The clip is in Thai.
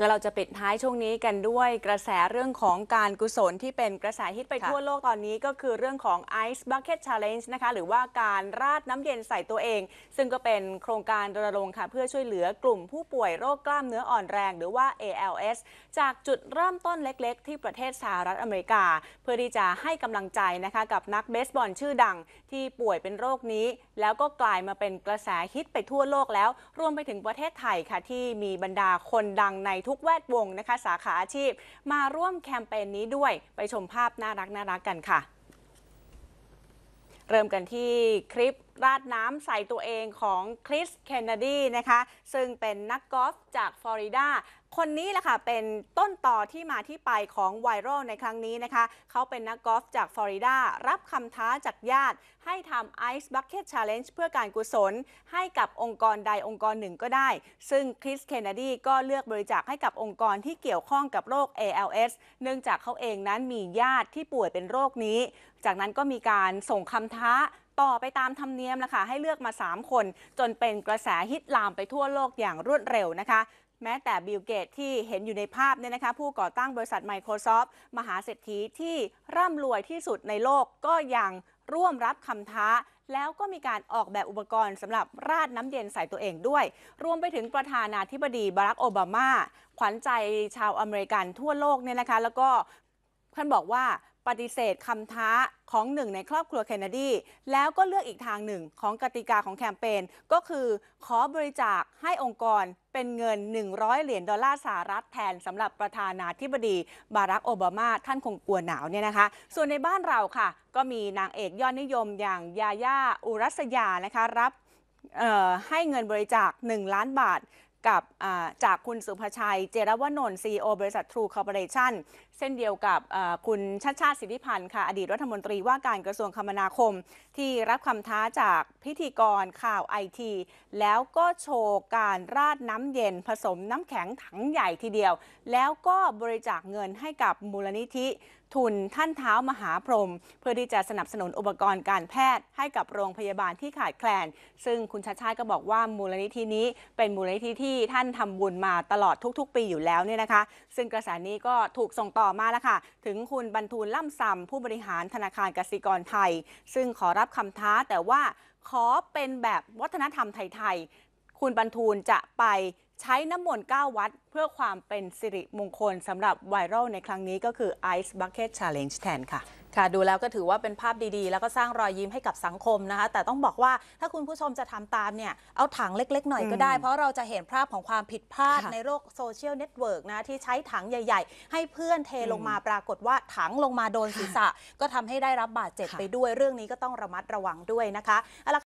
แล้วเราจะปิดท้ายช่วงนี้กันด้วยกระแสเรื่องของการกุศลที่เป็นกระแสฮิตไปทั่วโลกตอนนี้ก็คือเรื่องของ Ice Bucket Challenge นะคะหรือว่าการราดน้ำเย็นใส่ตัวเอง ซึ่งก็เป็นโครงการรณรงค์ค่ะ เพื่อช่วยเหลือกลุ่มผู้ป่วยโรคกล้ามเนื้ออ่อนแรงหรือว่า ALS จากจุดเริ่มต้นเล็กๆที่ประเทศสหรัฐอเมริกา เพื่อที่จะให้กำลังใจนะคะกับนักเบสบอลชื่อดัง ที่ป่วยเป็นโรคนี้ แล้วก็กลายมาเป็นกระแสฮิตไปทั่วโลกแล้วรวมไปถึงประเทศไทยค่ะที่มีบรรดาคนดังในททุกแวดวงนะคะ สาขาอาชีพมาร่วมแคมเปญนนี้ด้วย ไปชมภาพน่ารักน่ารักกันค่ะ เริ่มกันที่คลิปราดน้ำใส่ตัวเองของคริสเคนเนดีนะคะซึ่งเป็นนักกอล์ฟจากฟลอริดาคนนี้แหละค่ะเป็นต้นต่อที่มาที่ไปของไวรัลในครั้งนี้นะคะ เขาเป็นนักกอล์ฟจากฟลอริดารับคำท้าจากญาติ ให้ทำไอซ์บักเก็ตชาเลนจ์เพื่อการกุศลให้กับองค์กรใดองค์กรหนึ่งก็ได้ ซึ่งคริสเคนเนดีก็เลือกบริจาคให้กับองค์กรที่เกี่ยวข้องกับโรค ALS เนื่องจากเขาเองนั้นมีญาติที่ป่วยเป็นโรคนี้ จากนั้นก็มีการส่งคำท้าต่อไปตามธรรมเนียมละค่ะให้เลือกมา 3 คน จนเป็นกระแสฮิตลามไปทั่วโลกอย่างรวดเร็วนะคะ แม้แต่บิลเกตที่เห็นอยู่ในภาพเนี่ยนะคะผู้ก่อตั้งบริษัท Microsoft มหาเศรษฐีที่ร่ำรวยที่สุดในโลกก็ยังร่วมรับคำท้า แล้วก็มีการออกแบบอุปกรณ์สำหรับราดน้ำเย็นใส่ตัวเองด้วย รวมไปถึงประธานาธิบดีบารักโอบามา ขวัญใจชาวอเมริกันทั่วโลกเนี่ยนะคะ แล้วก็ท่านบอกว่าปฏิเสธคำท้าของหนึ่งในครอบครัวเคนเนดี แล้วก็เลือกอีกทางหนึ่งของกติกาของแคมเปญก็คือขอบริจาคให้องค์กรเป็นเงิน 100 เหรียญดอลลาร์สหรัฐแทนสำหรับประธานาธิบดีบารักโอบามาท่านคงกลัวหนาวเนี่ยนะคะส่วนในบ้านเราค่ะ ก็มีนางเอกยอดนิยมอย่างยาย่าอุรัสยานะคะรับให้เงินบริจาค 1 ล้านบาทกับจากคุณสุภชัยเจรวนนท์ซีอบริษัททรูคอร์ปอเรชั่นเช่นเดียวกับคุณชาติชาติสิริพันธ์ค่ะอดีตรัฐมนตรีว่าการกระทรวงคมนาคม ที่รับคำท้าจากพิธีกรข่าวไอทีแล้วก็โชว์การราดน้ำเย็นผสมน้ำแข็งถังใหญ่ทีเดียว แล้วก็บริจาคเงินให้กับมูลนิธิทุนท่านเท้ามหาพรหมเพื่อที่จะสนับสนุนอุปกรณ์การแพทย์ให้กับโรงพยาบาลที่ขาดแคลน ซึ่งคุณชาชาติก็บอกว่ามูลนิธินี้เป็นมูลนิธิที่ท่านทำบุญมาตลอดทุกๆ ปีอยู่แล้วเนี่ยนะคะ ซึ่งกระแสนี้ก็ถูกส่งต่อมาแล้วค่ะถึงคุณบรรทูลล่ำซำผู้บริหารธนาคารกสิกรไทย ซึ่งขอรับคำท้าแต่ว่าขอเป็นแบบวัฒนธรรมไทยๆคุณบรรทูลจะไปใช้น้ำมนต์9วัดเพื่อความเป็นสิริมงคลสำหรับไวรัลในครั้งนี้ก็คือ Ice Bucket Challenge แทนค่ะ ค่ะดูแล้วก็ถือว่าเป็นภาพดีๆ แล้วก็สร้างรอยยิ้มให้กับสังคมนะคะแต่ต้องบอกว่าถ้าคุณผู้ชมจะทำตามเนี่ยเอาถังเล็ก ๆ หน่อยก็ได้เพราะเราจะเห็นภาพของความผิดพลาดในโลกโซเชียลเน็ตเวิร์กนะที่ใช้ถังใหญ่ ๆ ให้เพื่อนเทลงมาปรากฏว่าถังลงมาโดนศีรษะ ก็ทำให้ได้รับบาดเจ็บไปด้วยเรื่องนี้ก็ต้องระมัดระวังด้วยนะคะ